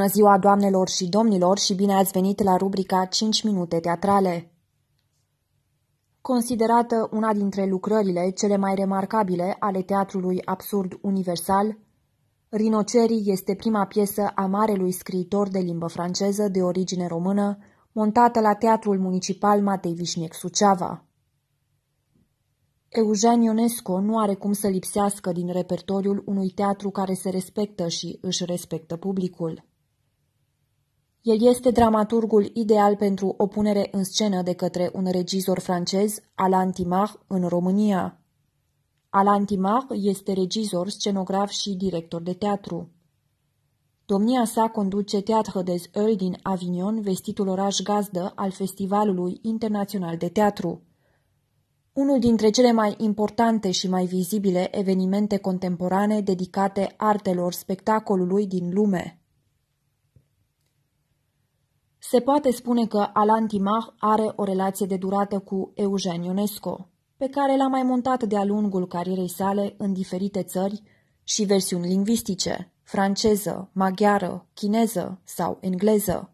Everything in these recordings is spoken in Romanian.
Bună ziua, doamnelor și domnilor, și bine ați venit la rubrica 5 minute teatrale. Considerată una dintre lucrările cele mai remarcabile ale teatrului absurd universal, Rinocerii este prima piesă a marelui scriitor de limbă franceză de origine română, montată la Teatrul Municipal Matei Vișniec Suceava. Eugen Ionesco nu are cum să lipsească din repertoriul unui teatru care se respectă și își respectă publicul. El este dramaturgul ideal pentru o punere în scenă de către un regizor francez, Alain Timar, în România. Alain Timar este regizor, scenograf și director de teatru. Domnia sa conduce Teatre des Oeil din Avignon, vestitul oraș gazdă al Festivalului Internațional de Teatru. Unul dintre cele mai importante și mai vizibile evenimente contemporane dedicate artelor spectacolului din lume. Se poate spune că Alain Timar are o relație de durată cu Eugen Ionesco, pe care l-a mai montat de-a lungul carierei sale în diferite țări și versiuni lingvistice, franceză, maghiară, chineză sau engleză.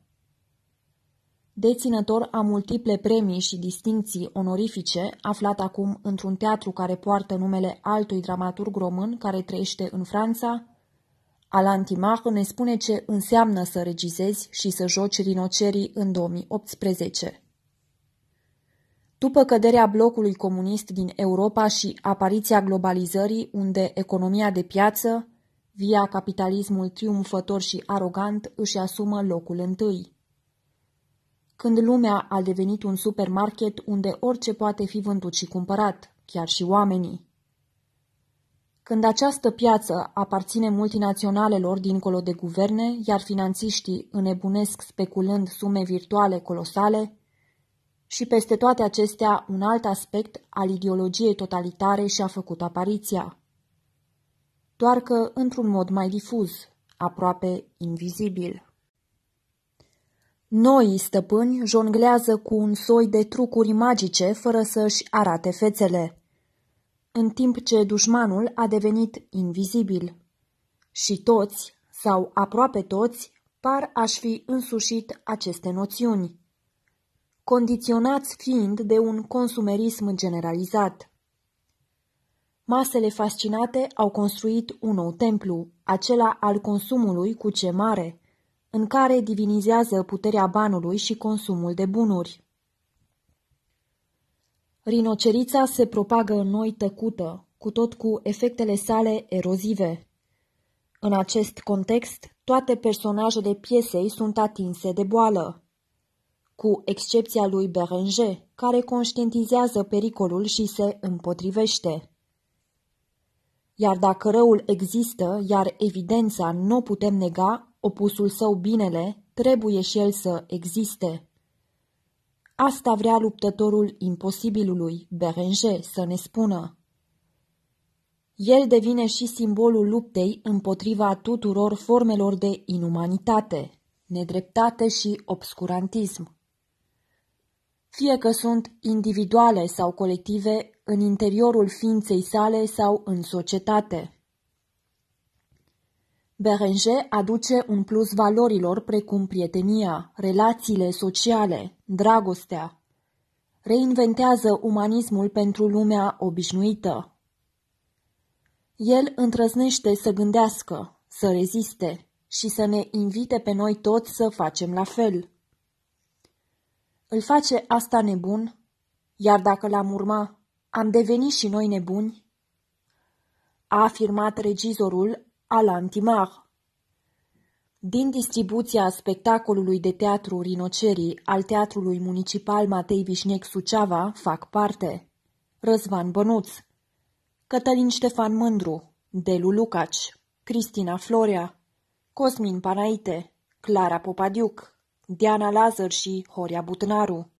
Deținător a multiple premii și distinții onorifice, aflat acum într-un teatru care poartă numele altui dramaturg român care trăiește în Franța, Alan Timar ne spune ce înseamnă să regizezi și să joci rinocerii în 2018. După căderea blocului comunist din Europa și apariția globalizării, unde economia de piață, via capitalismul triumfător și arogant, își asumă locul întâi. Când lumea a devenit un supermarket unde orice poate fi vândut și cumpărat, chiar și oamenii. Când această piață aparține multinaționalelor dincolo de guverne, iar finanțiștii înnebunesc speculând sume virtuale colosale, și peste toate acestea, un alt aspect al ideologiei totalitare și-a făcut apariția. Doar că într-un mod mai difuz, aproape invizibil. Noi stăpâni jonglează cu un soi de trucuri magice fără să-și arate fețele în timp ce dușmanul a devenit invizibil. Și toți, sau aproape toți, par aș fi însușit aceste noțiuni, condiționați fiind de un consumerism generalizat. Masele fascinate au construit un nou templu, acela al consumului cu ce mare, în care divinizează puterea banului și consumul de bunuri. Rinocerița se propagă în noi tăcută, cu tot cu efectele sale erozive. În acest context, toate personajele piesei sunt atinse de boală, cu excepția lui Beranger, care conștientizează pericolul și se împotrivește. Iar dacă răul există, iar evidența nu putem nega, opusul său binele, trebuie și el să existe. Asta vrea luptătorul imposibilului, Berenger, să ne spună. El devine și simbolul luptei împotriva tuturor formelor de inumanitate, nedreptate și obscurantism. Fie că sunt individuale sau colective în interiorul ființei sale sau în societate. Béranger aduce un plus valorilor precum prietenia, relațiile sociale, dragostea. Reinventează umanismul pentru lumea obișnuită. El întrăznește să gândească, să reziste și să ne invite pe noi toți să facem la fel. Îl face asta nebun, iar dacă l-am urma, am devenit și noi nebuni? A afirmat regizorul Alain Timar. Din distribuția spectacolului de teatru Rinocerii al Teatrului Municipal Matei Vișnec Suceava fac parte Răzvan Bănuț, Cătălin Ștefan Mândru, Delu Lucaci, Cristina Florea, Cosmin Panaite, Clara Popadiuc, Diana Lazar și Horia Butnaru.